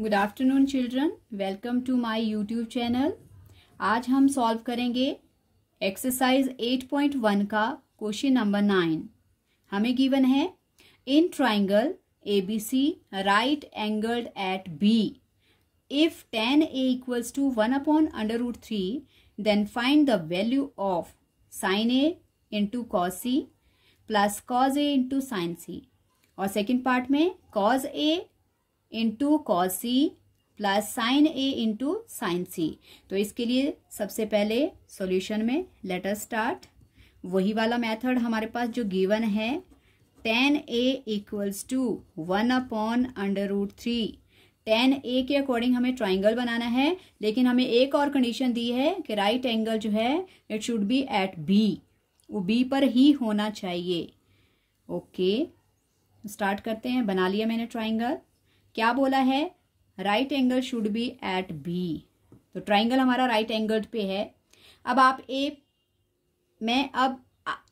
Good afternoon children welcome to my YouTube channel आज हम solve करेंगे एक्सरसाइज 8.1 का क्वेश्चन नंबर नाइन हमें गिवन है in triangle A B C right angled at B if tan A equals to one upon under root three then find the value of sin A into cos C plus cos A into sin C और second part में cos A into cos C plus sin A into sin C तो इसके लिए सबसे पहले solution में letter start वही वाला मेथड हमारे पास जो गिवन है tan A equals to one upon under root three tan A के अकॉर्डिंग हमें ट्राइंगल बनाना है लेकिन हमें एक और कंडीशन दी है कि राइट एंगल जो है it should be at B वो बी पर ही होना चाहिए ओके okay. स्टार्ट करते हैं बना लिया मैंने ट्राइंगल क्या बोला है right angle should be at B तो ट्राइंगल हमारा राइट एंगल पे है अब आप ए मैं अब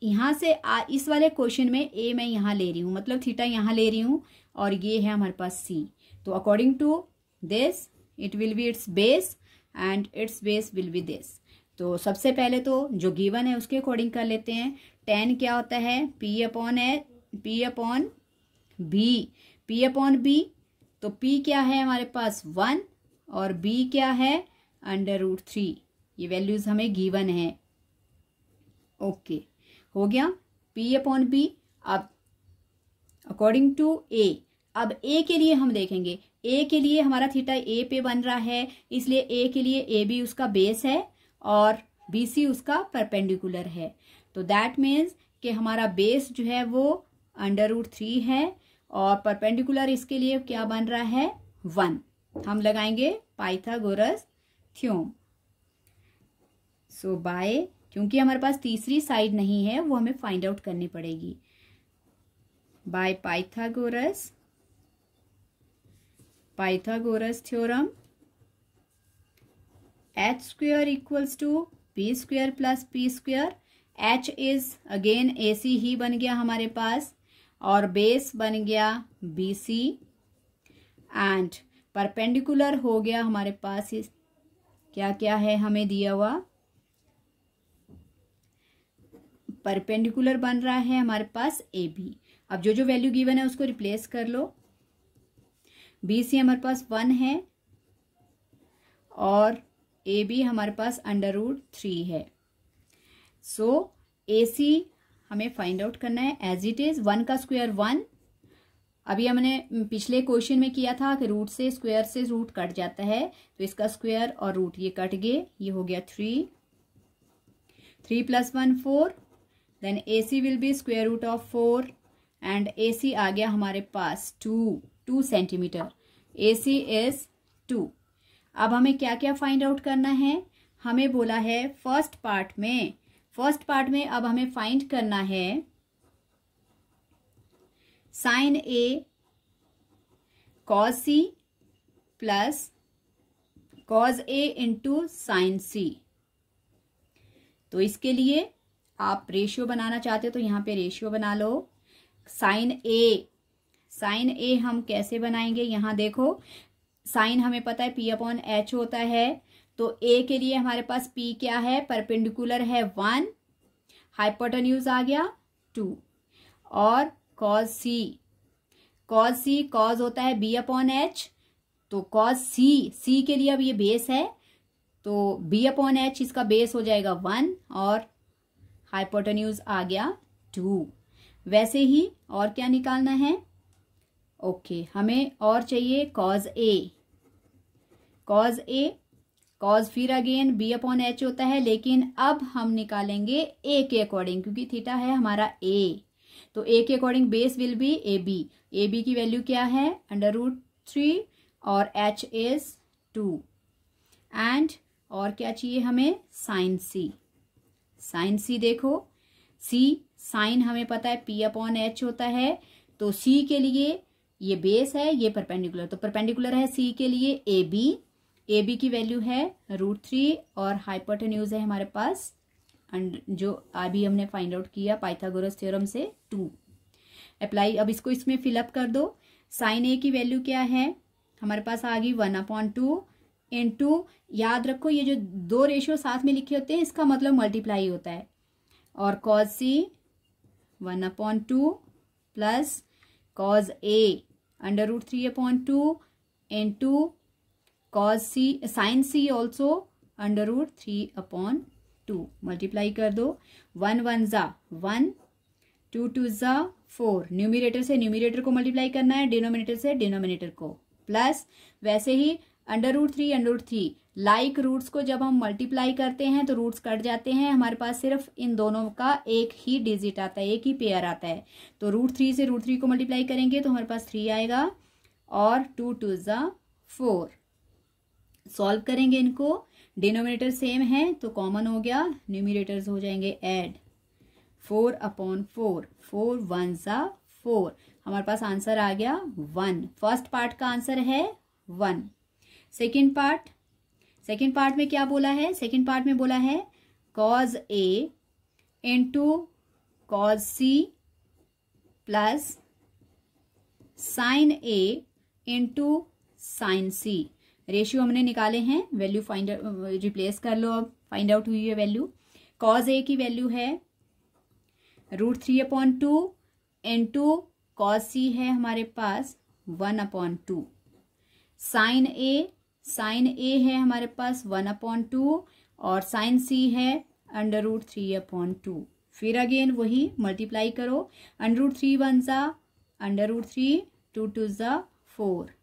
यहाँ से आ, इस वाले क्वेश्चन में ए मैं यहाँ ले रही हूँ मतलब थीटा यहाँ ले रही हूँ और ये है हमारे पास सी तो according to this it will be its base and its base will be this तो सबसे पहले तो जो गिवन है उसके अकॉर्डिंग कर लेते हैं टेन क्या होता है पी अपॉन है P upon B P upon B तो पी क्या है हमारे पास वन और बी क्या है अंडर रूट थ्री ये वैल्यूज हमें गिवन है ओके हो गया पी अपॉन बी अब अकॉर्डिंग टू ए अब ए के लिए हम देखेंगे ए के लिए हमारा थीटा ए पे बन रहा है इसलिए ए के लिए ए बी उसका बेस है और बी सी उसका परपेंडिकुलर है तो दैट मीन्स कि हमारा बेस जो है वो अंडर रूट थ्री है और परपेंडिकुलर इसके लिए क्या बन रहा है वन हम लगाएंगे पाइथागोरस थ्योम सो बाय क्योंकि हमारे पास तीसरी साइड नहीं है वो हमें फाइंड आउट करनी पड़ेगी by Pythagoras Pythagoras theorem H square equals to P square plus P square H is again A C ही बन गया हमारे पास और बेस बन गया बी सी एंड परपेंडिकुलर हो गया हमारे पास इस क्या क्या है हमें दिया हुआ परपेंडिकुलर बन रहा है हमारे पास ए बी अब जो जो वैल्यू गिवन है उसको रिप्लेस कर लो बी सी हमारे पास वन है और ए बी हमारे पास अंडर रूट थ्री है सो ए सी हमें फाइंड आउट करना है एज इट इज वन का स्क्वायर वन अभी हमने पिछले क्वेश्चन में किया था कि रूट से स्क्वायर से रूट कट जाता है तो इसका स्क्वायर और रूट ये कट गए ये हो गया three three plus one four then A C will be square root of four and A C आ गया हमारे पास two two centimetre A C is two अब हमें क्या क्या फाइंड आउट करना है हमें बोला है फर्स्ट पार्ट में फर्स्ट पार्ट में अब हमें फाइंड करना है sin A cos C plus cos A into sin C तो इसके लिए आप रेशियो बनाना चाहते हो तो यहां पे रेशियो बना लो साइन ए साइन ए हम कैसे बनाएंगे यहां देखो साइन हमें पता है पी अपॉन एच होता है तो ए के लिए हमारे पास पी क्या है परपेंडिकुलर है वन हाइपोटन्यूज आ गया टू और cos C cos C cos होता है बी अपॉन एच तो कॉज सी सी के लिए अब ये बेस है तो बी अपॉन एच इसका बेस हो जाएगा वन और हाइपोटन्यूज आ गया टू वैसे ही और क्या निकालना है ओके okay, हमें और चाहिए cos A cos A cos फिर अगेन बी अपॉन एच होता है लेकिन अब हम निकालेंगे ए के अकॉर्डिंग क्योंकि थीटा है हमारा ए तो ए के according base will be A B A B की वैल्यू क्या है अंडर रूट थ्री और एच इज टू एंड और क्या चाहिए हमें साइन सी साइन सी देखो सी साइन हमें पता है पी अपॉन एच होता है तो सी के लिए ये बेस है ये परपेंडिकुलर तो परपेंडिकुलर है सी के लिए ए बी ए बी की वैल्यू है रूट थ्री और हाइपोटेन्यूज है हमारे पास जो अभी हमने फाइंड आउट किया पाइथागोरस थ्योरम से टू अप्लाई अब इसको इसमें फिलअप कर दो साइन ए की वैल्यू क्या है हमारे पास आ गई one upon two into याद रखो ये जो दो रेशियो साथ में लिखे होते हैं इसका मतलब मल्टीप्लाई होता है और cos C one upon two plus cos A under root three upon two into cos C sin C also under root three upon two multiply कर दो वन वन ज़ा वन टू टू ज़ा four numerator से numerator को multiply करना है denominator से denominator को प्लस वैसे ही under root three under root three like roots को जब हम मल्टीप्लाई करते हैं तो रूट्स कट जाते हैं हमारे पास सिर्फ इन दोनों का एक ही डिजिट आता है एक ही पेयर आता है तो रूट थ्री से रूट थ्री को मल्टीप्लाई करेंगे तो हमारे पास थ्री आएगा और टू टू ज़ा फोर सॉल्व करेंगे इनको डिनोमिनेटर सेम है तो कॉमन हो गया न्यूमिनेटर्स हो जाएंगे add four upon four four one सा फोर हमारे पास आंसर आ गया वन फर्स्ट पार्ट का आंसर है one second part second part में क्या बोला है सेकेंड पार्ट में बोला है cos A into cos C plus sin A into sin C ratio हमने निकाले हैं वैल्यू फाइंड रिप्लेस कर लो अब फाइंड आउट हुई है वैल्यू कॉज ए की वैल्यू है root three upon two into cos C है हमारे पास one upon two sin A sin A है हमारे पास वन अपॉन टू और साइन सी है under root three upon two फिर अगेन वही मल्टीप्लाई करो अंडर रूट थ्री वन सा under root three two two ज़ा फोर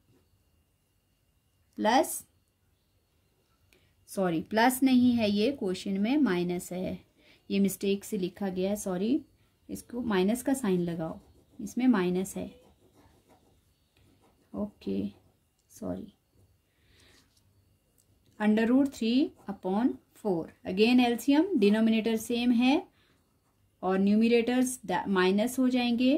प्लस सॉरी प्लस नहीं है ये क्वेश्चन में माइनस है ये मिस्टेक से लिखा गया है सॉरी इसको माइनस का साइन लगाओ इसमें माइनस है okay sorry under root three upon four again एल्सियम डिनोमिनेटर सेम है और न्यूमिनेटर्स माइनस हो जाएंगे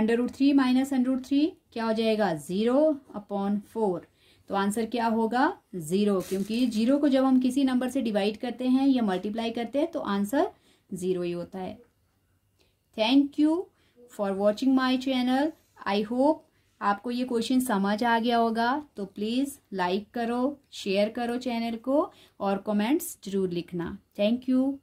under root three minus under root three क्या हो जाएगा ज़ीरो अपॉन फोर तो आंसर क्या होगा जीरो क्योंकि जीरो को जब हम किसी नंबर से डिवाइड करते हैं या मल्टीप्लाई करते हैं तो आंसर जीरो ही होता है thank you for watching my channel I hope आपको ये क्वेश्चन समझ आ गया होगा तो प्लीज़ लाइक करो शेयर करो चैनल को और कमेंट्स जरूर लिखना थैंक यू